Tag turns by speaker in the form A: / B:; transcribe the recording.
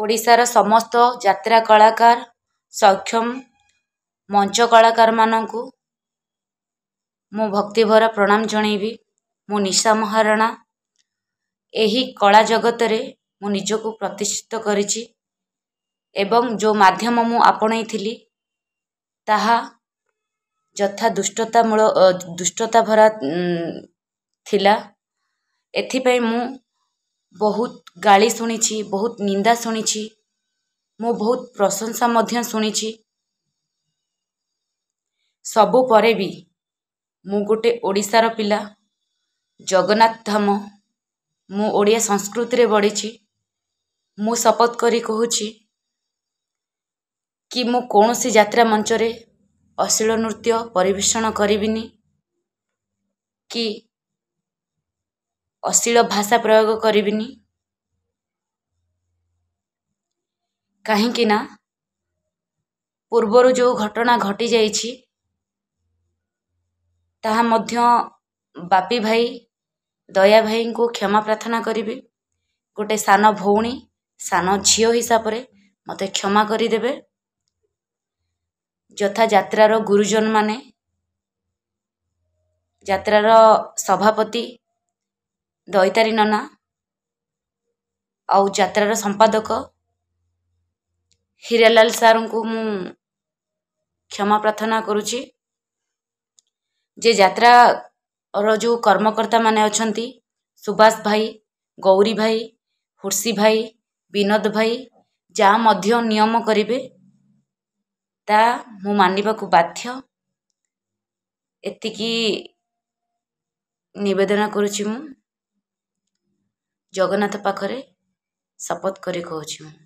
A: ଓଡ଼ିଶାର ସମସ୍ତ ଯାତ୍ରା କଳାକାର ସକ୍ଷମ ମଞ୍ଚ କଳାକାରମାନଙ୍କୁ ମୁଁ ଭକ୍ତିଭର ପ୍ରଣାମ ଜଣେଇବି ମୁଁ ନିଶା ମହାରଣା ଏହି କଳା ଜଗତରେ ମୁଁ ନିଜକୁ ପ୍ରତିଷ୍ଠିତ କରିଛି ଏବଂ ଯେଉଁ ମାଧ୍ୟମ ମୁଁ ଆପଣେଇଥିଲି ତାହା ଯଥା ଦୁଷ୍ଟତା ମୂଳ ଦୁଷ୍ଟତା ଭରା ଥିଲା ଏଥିପାଇଁ ମୁଁ ବହୁତ ଗାଳି ଶୁଣିଛି ବହୁତ ନିନ୍ଦା ଶୁଣିଛି ମୁଁ ବହୁତ ପ୍ରଶଂସା ମଧ୍ୟ ଶୁଣିଛି ସବୁ ପରେ ବି ମୁଁ ଗୋଟେ ଓଡ଼ିଶାର ପିଲା ଜଗନ୍ନାଥ ଧାମ ମୁଁ ଓଡ଼ିଆ ସଂସ୍କୃତିରେ ବଢ଼ିଛି ମୁଁ ଶପଥ କରି କହୁଛି କି ମୁଁ କୌଣସି ଯାତ୍ରା ମଞ୍ଚରେ ଅଶ୍ଳୀଳ ନୃତ୍ୟ ପରିବେଷଣ କରିବିନି କି ଅଶ୍ଳୀଳ ଭାଷା ପ୍ରୟୋଗ କରିବିନି କାହିଁକି ନା ପୂର୍ବରୁ ଯେଉଁ ଘଟଣା ଘଟିଯାଇଛି ତାହା ମଧ୍ୟ ବାପି ଭାଇ ଦୟା ଭାଇଙ୍କୁ କ୍ଷମା ପ୍ରାର୍ଥନା କରିବି ଗୋଟେ ସାନ ଭଉଣୀ ସାନ ଝିଅ ହିସାବରେ ମୋତେ କ୍ଷମା କରିଦେବେ ଯଥା ଯାତ୍ରାର ଗୁରୁଜନମାନେ ଯାତ୍ରାର ସଭାପତି ଦୈତାରୀ ନନା ଆଉ ଯାତ୍ରାର ସମ୍ପାଦକ ହୀରାଲାଲ ସାର୍ଙ୍କୁ ମୁଁ କ୍ଷମା ପ୍ରାର୍ଥନା କରୁଛି ଯେ ଯାତ୍ରାର ଯେଉଁ କର୍ମକର୍ତ୍ତାମାନେ ଅଛନ୍ତି ସୁବାସ ଭାଇ ଗୌରୀ ଭାଇ ହୁର୍ସି ଭାଇ ବିନୋଦ ଭାଇ ଯାହା ମଧ୍ୟ ନିୟମ କରିବେ ତା ମୁଁ ମାନିବାକୁ ବାଧ୍ୟ ଏତିକି ନିବେଦନ କରୁଛି ମୁଁ ଜଗନ୍ନାଥ ପାଖରେ ଶପଥ କରି କହୁଛି ମୁଁ